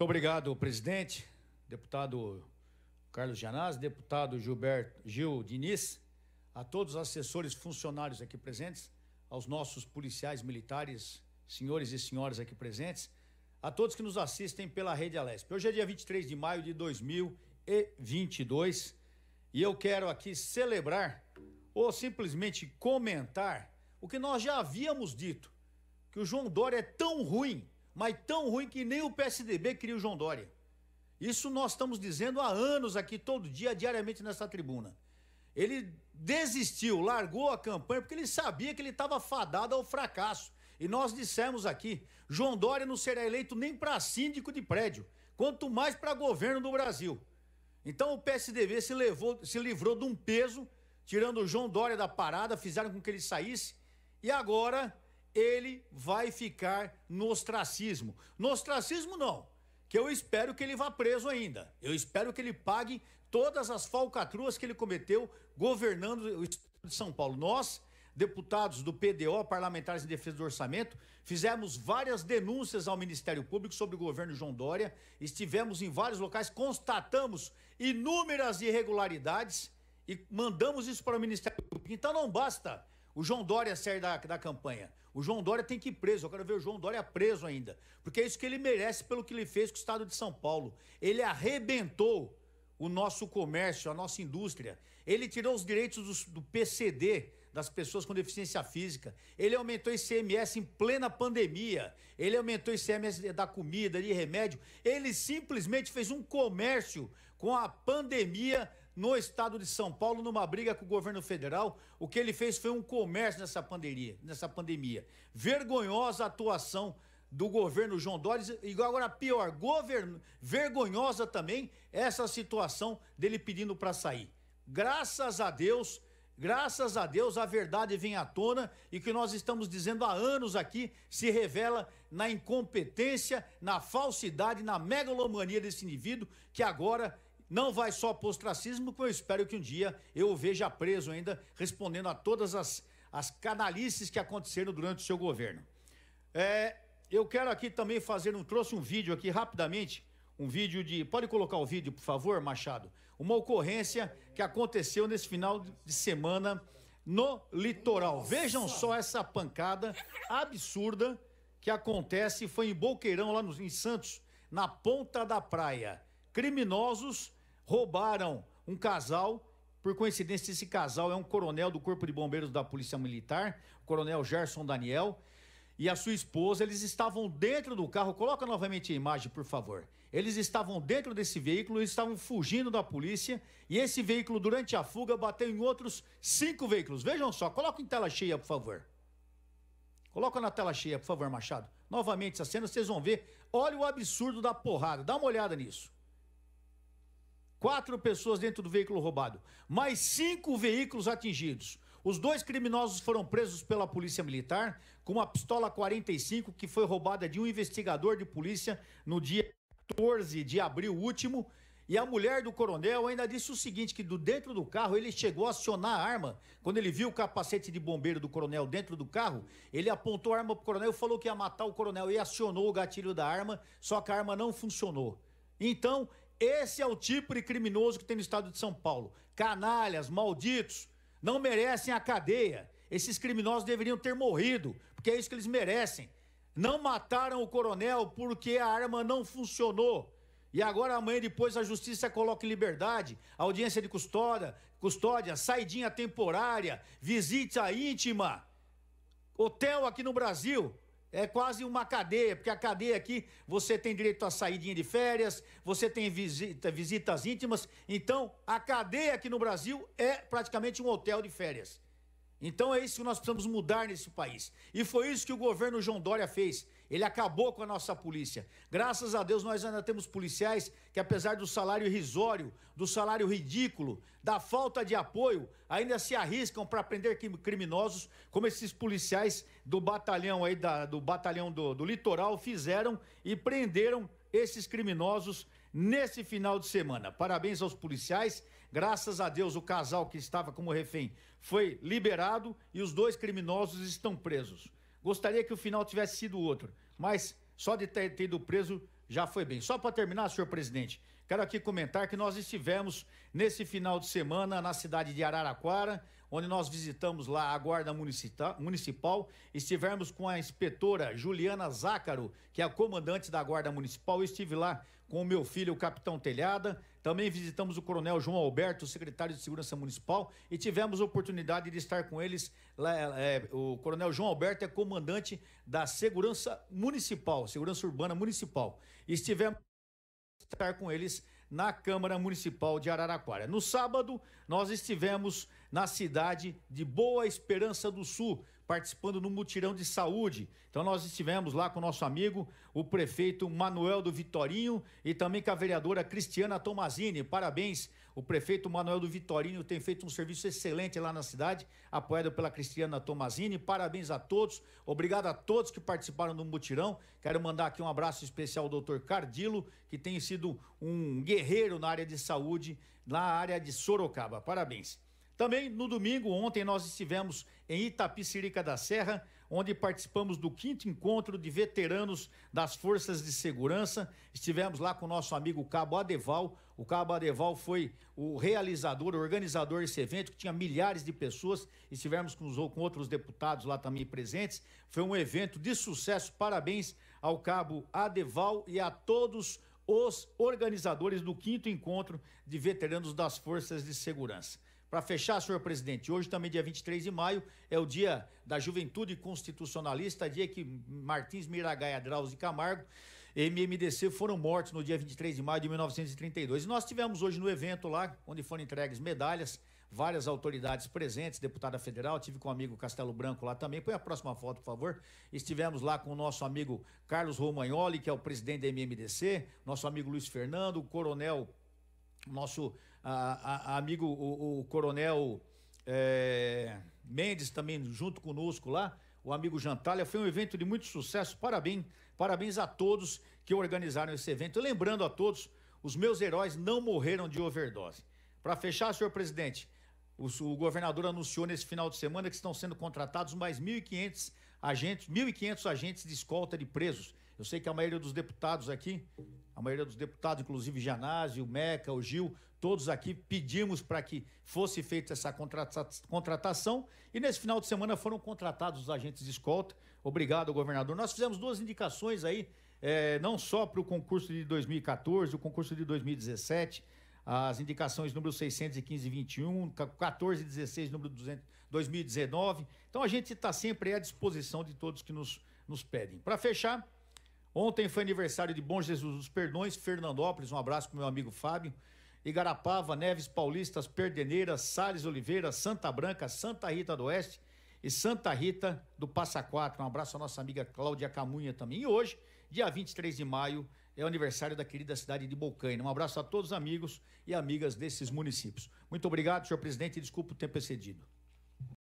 Muito obrigado, presidente, deputado Carlos Janaz, deputado Gilberto Gil Diniz, a todos os assessores funcionários aqui presentes, aos nossos policiais militares, senhores e senhoras aqui presentes, a todos que nos assistem pela Rede Alesp. Hoje é dia 23 de maio de 2022 e eu quero aqui celebrar ou simplesmente comentar o que nós já havíamos dito, que o João Dória é tão ruim mas tão ruim que nem o PSDB cria o João Dória. Isso nós estamos dizendo há anos aqui, todo dia, diariamente nessa tribuna. Ele desistiu, largou a campanha porque ele sabia que ele estava fadado ao fracasso. E nós dissemos aqui: João Dória não será eleito nem para síndico de prédio, quanto mais para governo do Brasil. Então o PSDB se, levou, se livrou de um peso, tirando o João Dória da parada, fizeram com que ele saísse. E agora ele vai ficar no ostracismo. No ostracismo, não, que eu espero que ele vá preso ainda. Eu espero que ele pague todas as falcatruas que ele cometeu governando o Estado de São Paulo. Nós, deputados do PDO, parlamentares em defesa do orçamento, fizemos várias denúncias ao Ministério Público sobre o governo João Dória, estivemos em vários locais, constatamos inúmeras irregularidades e mandamos isso para o Ministério Público. Então não basta o João Dória sai da, da campanha. O João Dória tem que ir preso. Eu quero ver o João Dória preso ainda. Porque é isso que ele merece pelo que ele fez com o estado de São Paulo. Ele arrebentou o nosso comércio, a nossa indústria. Ele tirou os direitos do, do PCD das pessoas com deficiência física. Ele aumentou ICMS em plena pandemia. Ele aumentou ICMS da comida, de remédio. Ele simplesmente fez um comércio com a pandemia no estado de São Paulo numa briga com o governo federal. O que ele fez foi um comércio nessa pandemia, nessa pandemia. Vergonhosa atuação do governo João Dória, e agora pior, governo, vergonhosa também essa situação dele pedindo para sair. Graças a Deus, graças a Deus a verdade vem à tona e que nós estamos dizendo há anos aqui se revela na incompetência, na falsidade, na megalomania desse indivíduo que agora não vai só para o ostracismo, que eu espero que um dia eu o veja preso ainda, respondendo a todas as, as canalices que aconteceram durante o seu governo. É, eu quero aqui também fazer um. Trouxe um vídeo aqui rapidamente. Um vídeo de. Pode colocar o vídeo, por favor, Machado? Uma ocorrência que aconteceu nesse final de semana no litoral. Vejam só essa pancada absurda que acontece. Foi em Boqueirão, lá em Santos, na ponta da praia criminosos roubaram um casal. Por coincidência, esse casal é um coronel do Corpo de Bombeiros da Polícia Militar, Coronel Gerson Daniel, e a sua esposa. Eles estavam dentro do carro. Coloca novamente a imagem, por favor. Eles estavam dentro desse veículo, eles estavam fugindo da polícia, e esse veículo, durante a fuga, bateu em outros cinco veículos. Vejam só, coloca em tela cheia, por favor. Coloca na tela cheia, por favor, Machado. Novamente essa cena, vocês vão ver. Olha o absurdo da porrada. Dá uma olhada nisso quatro pessoas dentro do veículo roubado, mais cinco veículos atingidos. Os dois criminosos foram presos pela polícia militar com uma pistola 45 que foi roubada de um investigador de polícia no dia 14 de abril último. E a mulher do coronel ainda disse o seguinte: que do dentro do carro ele chegou a acionar a arma. Quando ele viu o capacete de bombeiro do coronel dentro do carro, ele apontou a arma pro coronel, e falou que ia matar o coronel e acionou o gatilho da arma, só que a arma não funcionou. Então, esse é o tipo de criminoso que tem no estado de São Paulo. Canalhas, malditos, não merecem a cadeia. Esses criminosos deveriam ter morrido, porque é isso que eles merecem. Não mataram o coronel porque a arma não funcionou. E agora, amanhã depois, a justiça coloca em liberdade, audiência de custódia, custódia, saidinha temporária, visita íntima, hotel aqui no Brasil. É quase uma cadeia, porque a cadeia aqui você tem direito a saídinha de férias, você tem visita, visitas íntimas. Então, a cadeia aqui no Brasil é praticamente um hotel de férias. Então é isso que nós precisamos mudar nesse país. E foi isso que o governo João Dória fez. Ele acabou com a nossa polícia. Graças a Deus nós ainda temos policiais que, apesar do salário irrisório, do salário ridículo, da falta de apoio, ainda se arriscam para prender criminosos, como esses policiais do batalhão aí da, do batalhão do, do litoral fizeram e prenderam esses criminosos nesse final de semana. Parabéns aos policiais Graças a Deus, o casal que estava como refém foi liberado e os dois criminosos estão presos. Gostaria que o final tivesse sido outro, mas só de ter, ter ido preso já foi bem. Só para terminar, senhor presidente, Quero aqui comentar que nós estivemos nesse final de semana na cidade de Araraquara, onde nós visitamos lá a Guarda Municipal. Estivemos com a inspetora Juliana Zácaro, que é a comandante da Guarda Municipal. Eu estive lá com o meu filho, o capitão Telhada. Também visitamos o coronel João Alberto, secretário de Segurança Municipal, e tivemos a oportunidade de estar com eles. É, o coronel João Alberto é comandante da Segurança Municipal, Segurança Urbana Municipal. Estivemos estar com eles na Câmara Municipal de Araraquara. No sábado, nós estivemos na cidade de Boa Esperança do Sul, participando no mutirão de saúde. Então nós estivemos lá com o nosso amigo, o prefeito Manuel do Vitorinho e também com a vereadora Cristiana Tomazini. Parabéns, o prefeito Manuel do Vitorinho tem feito um serviço excelente lá na cidade, apoiado pela Cristiana Tomazini. Parabéns a todos. Obrigado a todos que participaram do mutirão. Quero mandar aqui um abraço especial ao doutor Cardilo, que tem sido um guerreiro na área de saúde, na área de Sorocaba. Parabéns. Também no domingo, ontem, nós estivemos em Itapicirica da Serra, onde participamos do quinto encontro de veteranos das Forças de Segurança. Estivemos lá com o nosso amigo Cabo Adeval. O Cabo Adeval foi o realizador, organizador desse evento, que tinha milhares de pessoas. Estivemos com, os, com outros deputados lá também presentes. Foi um evento de sucesso. Parabéns ao Cabo Adeval e a todos os organizadores do quinto encontro de veteranos das Forças de Segurança. Para fechar, senhor presidente, hoje também, dia 23 de maio, é o dia da juventude constitucionalista, dia que Martins Miragaia Drauzio Camargo MMDC foram mortos no dia 23 de maio de 1932. E nós tivemos hoje no evento lá, onde foram entregues medalhas, várias autoridades presentes, deputada federal, tive com o amigo Castelo Branco lá também. Põe a próxima foto, por favor. Estivemos lá com o nosso amigo Carlos Romagnoli, que é o presidente da MMDC, nosso amigo Luiz Fernando, o coronel nosso a, a, amigo, o, o coronel é, Mendes também junto conosco lá, o amigo Jantalha. Foi um evento de muito sucesso. Parabéns, parabéns a todos que organizaram esse evento. Lembrando a todos, os meus heróis não morreram de overdose. Para fechar, senhor presidente, o, o, governador anunciou nesse final de semana que estão sendo contratados mais 1.500 agentes, 1.500 agentes de escolta de presos eu sei que a maioria dos deputados aqui, a maioria dos deputados, inclusive Janazzi, o Meca, o Gil, todos aqui pedimos para que fosse feita essa contrata contratação e nesse final de semana foram contratados os agentes de escolta. Obrigado, governador. Nós fizemos duas indicações aí, eh, não só para o concurso de 2014, o concurso de 2017 as indicações número 615 e 21, 14 e 16, número 200, 2019. Então a gente está sempre à disposição de todos que nos, nos pedem. Para fechar, Ontem foi aniversário de Bom Jesus dos Perdões, Fernandópolis, um abraço pro meu amigo Fábio. Igarapava, Neves Paulistas, Perdeneiras, Sales Oliveira, Santa Branca, Santa Rita do Oeste e Santa Rita do Passa Quatro. Um abraço à nossa amiga Cláudia Camunha também. E hoje, dia 23 de maio, é o aniversário da querida cidade de Bocaina. Um abraço a todos os amigos e amigas desses municípios. Muito obrigado, senhor presidente, e desculpa o tempo excedido.